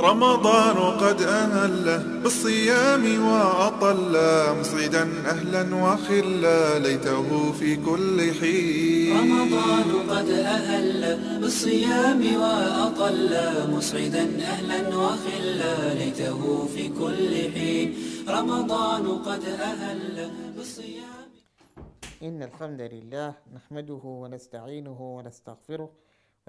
رمضان قد أهل بالصيام وأطل مصعدا أهلا وخلا ليته في كل حين رمضان قد أهل بالصيام وأطل مصعدا أهلا وخلا ليته في كل حين رمضان قد أهل بالصيام إن الحمد لله نحمده ونستعينه ونستغفره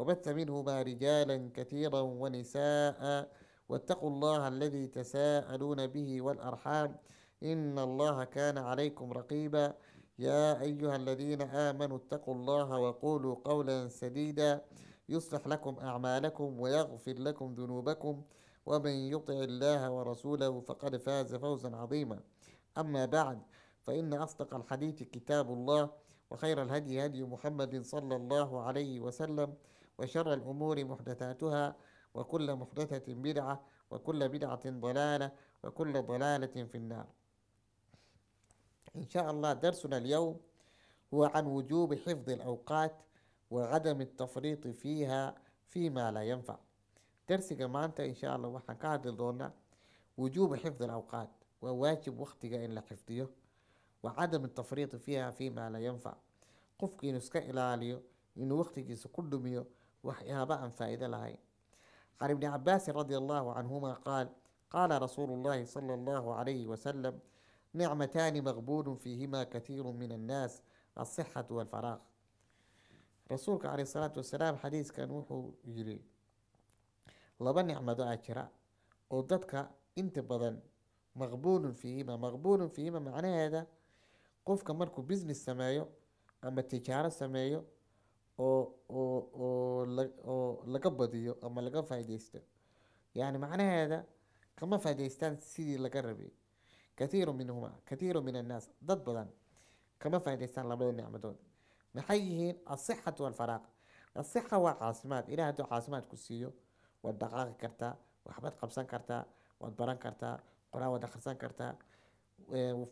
وبث منهما رجالا كثيرا ونساء واتقوا الله الذي تساءلون به والأرحام إن الله كان عليكم رقيبا يا أيها الذين آمنوا اتقوا الله وقولوا قولا سديدا يصلح لكم أعمالكم ويغفر لكم ذنوبكم ومن يطع الله ورسوله فقد فاز فوزا عظيما أما بعد فإن أصدق الحديث كتاب الله وخير الهدي هدي محمد صلى الله عليه وسلم وشر الأمور محدثاتها وكل محدثة بدعة وكل بدعة ضلالة وكل ضلالة في النار إن شاء الله درسنا اليوم هو عن وجوب حفظ الأوقات وعدم التفريط فيها فيما لا ينفع درسي كمان إن شاء الله وحكاد لدونا وجوب حفظ الأوقات وواجب وقتك إلا حفظيه وعدم التفريط فيها فيما لا ينفع قفك نسك إلى إن وقتك سكدميه أن فائدة لها عن ابن عباس رضي الله عنهما قال قال رسول الله صلى الله عليه وسلم نعمتان مغبون فيهما كثير من الناس الصحة والفراغ رسولك عليه الصلاة والسلام حديث كان وحو يري لبا نعمة كرا قدتك انت بضن مغبون فيهما مغبون فيهما معنى هذا قفك مركو بزنس سمايو أما تجارة سمايو oo laga badiyo ama laga faaidaysto yani macnaheeda kama faa'idaystaan sidii laga rabay kathiiru minhuma kathiiru min annaas dad badan kama faa'idaystaan labada nicmadood maxay yihiin asixatu walfaraaq asixa waa caasimaad ilaah hadduu caasimaad siiyo waad dhaqaaqi kartaa waxbaad qabsan kartaa waad baran kartaa quraan waad akhrisan kartaa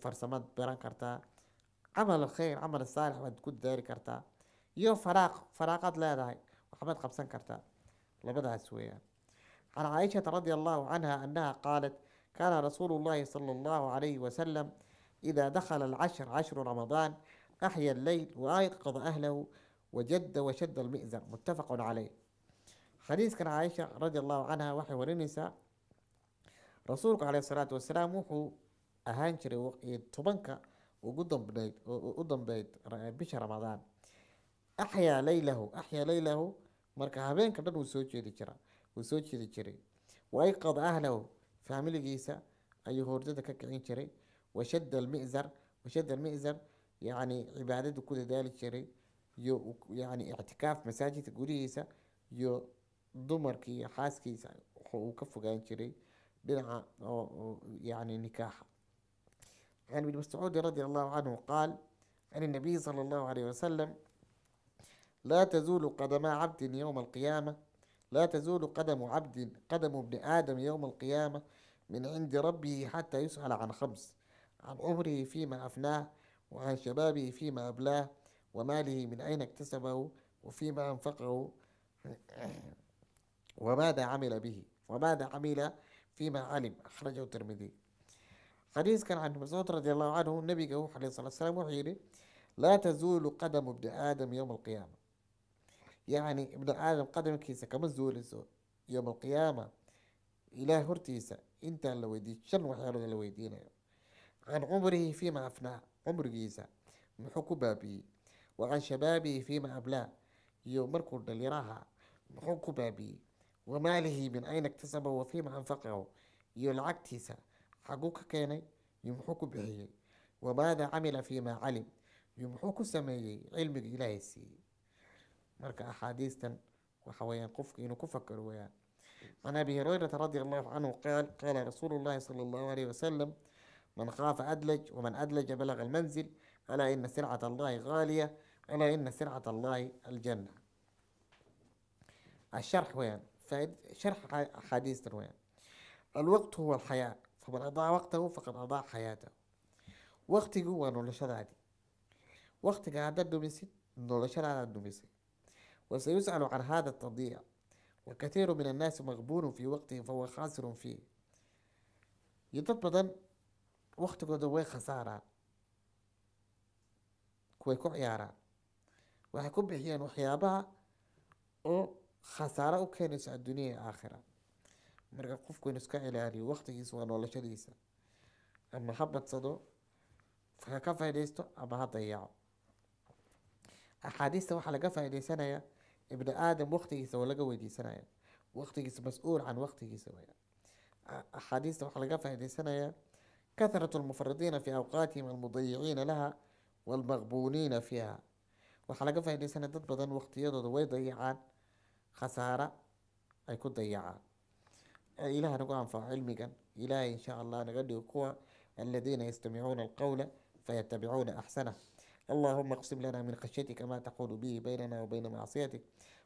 farsamaad baran kartaa camal khayr camal saalix waad ku dadaali kartaa iyo faraaq faraaqaad leedahay waxbaad qabsan kartaa labadaas weeyaan عن عائشة رضي الله عنها أنها قالت كان رسول الله صلى الله عليه وسلم إذا دخل العشر عشر رمضان أحيا الليل وأيقظ أهله وجد وشد المئزر متفق عليه حديث كان عائشة رضي الله عنها وحي ورنسا رسولك عليه الصلاة والسلام وحو أهانشري طبنك وقدم بيت وقدم بيت بشر رمضان axyaa leylahu axyaa laylahu marka habeenka dhan wuu soo jeedi jira wuu soo jeedi jiray waayqad ahlahu faamiligiisa ayuu hordada ka kicin jiray washada almizar washada almizar yacni cibaadada ku dadaali jiray iyo yacni ictikaaf masaajidka gudihiisa iyo dumarkii iyo xaaskiisa uu ka fogaan jiray dhinaca oo yacni nikaaxa an ibni mascuudi radi allahu canhu qaal can inabiyi sala allahu alayh wasalam لا تزول قدم عبد يوم القيامة لا تزول قدم عبد قدم ابن آدم يوم القيامة من عند ربه حتى يسأل عن خمس عن عمره فيما أفناه وعن شبابه فيما أبلاه وماله من أين اكتسبه وفيما أنفقه وماذا عمل به وماذا عمل فيما علم أخرجه الترمذي حديث كان عن مسعود رضي الله عنه النبي عليه الصلاة والسلام وحيره لا تزول قدم ابن آدم يوم القيامة yacni ibnucaalam qadarkiisa kama zuuliso yowma alqiyaama ilaah hortiisa intaan la weydiiyo shan waxyaalood la weydiinayo can cumrihi fiima afnaa cumrigiisa muxuu ku baabi'iyey wa can shabaabihi fiima ablaa iyo markuu dhalinyaraha muxuu ku baabi'iyey wa maalihi min ayna iktasaba wa fiima anfaqahu iyo lacagtiisa xaguu ka keenay iyo muxuu ku bixiyey wamaada camila fiima calim iyo muxuu ku sameeyey cilmiga ilaahay siiyey marka axaadiistan waxa weyaan qofku inuu ku fakaro weyaan can abi hurayrata radi allahu canhu qaal qaala rasuulu llahi sala allahu aleyh wasalam man khaafa adlaj waman adlaja balaga almanzil alaa ina silcat allahi haaliya alaa ina silcat allahi aljanna asharx weyaan sharx axaadiistan weyaan alwaqtu huwa alxayaa faman adaa waqtahu faqad adaa xayaatahu waqtigu waa noloshadaadii waqtiga haddaad dhumisid noloshadaadaad dhumisay وسيسأل عن هذا التضييع وكثير من الناس مغبون في وقته فهو خاسر فيه dad badan waktigooda way khasaaraan kuway ku ciyaaraan waxay ku bixiyeen waxyaabaha oo khasaaro u keenayso adduunya ee aakhira marka qofku inu iska ilaaliyo waktigiisa waa noolashadiisa ama ha badsado ha ka faaidaysto ama ha dayaco axaadiista waxaa laga faa'idaysanayaa ibni aadam waqtigiisa oo laga weydiisanaya waqtigiisa mas-uul can waqtigiisa wey axaadiista waxaa laga faa'idaysanayaa kathrat lmufaridiina fii awqaatihim almudayiciina laha waalmaqbuuniina fiiha waxaa laga faaidaysanaya dad badan waqtiyadooda way dayacaan khasaara ay ku dayacaan ilaah nagu anfaco cilmigan ilaahay insha allah naga dhigo kuwa aladiina yastamicuuna alqowla fayatabicuuna axsanah اللهم اقسم لنا من خشيتك ما تحول به بيننا وبين معصيتك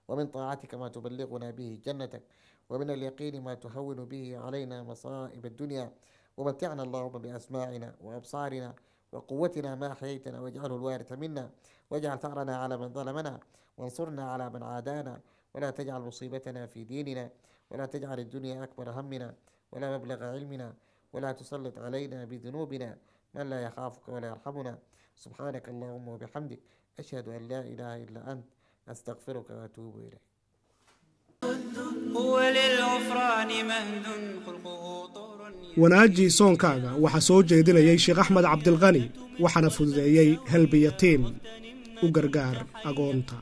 ومن طاعتك ما تبلغنا به جنتك ومن اليقين ما تهون به علينا مصائب الدنيا ومتعنا اللهم بأسماعنا وأبصارنا وقوتنا ما أحييتنا واجعله الوارث منا واجعل ثأرنا على من ظلمنا وانصرنا على من عادانا ولا تجعل مصيبتنا في ديننا ولا تجعل الدنيا أكبر همنا ولا مبلغ علمنا ولا تسلط علينا بذنوبنا من لا يخافك ولا يرحمنا سبحانك اللهم وبحمدك أشهد أن لا إله إلا أنت أستغفرك وأتوب إليك wanaajii soonkaaga waxaa soo jeedinayay sheekh axmed cabdilqani waxaana fududeeyey yatiim u gargaar agoonta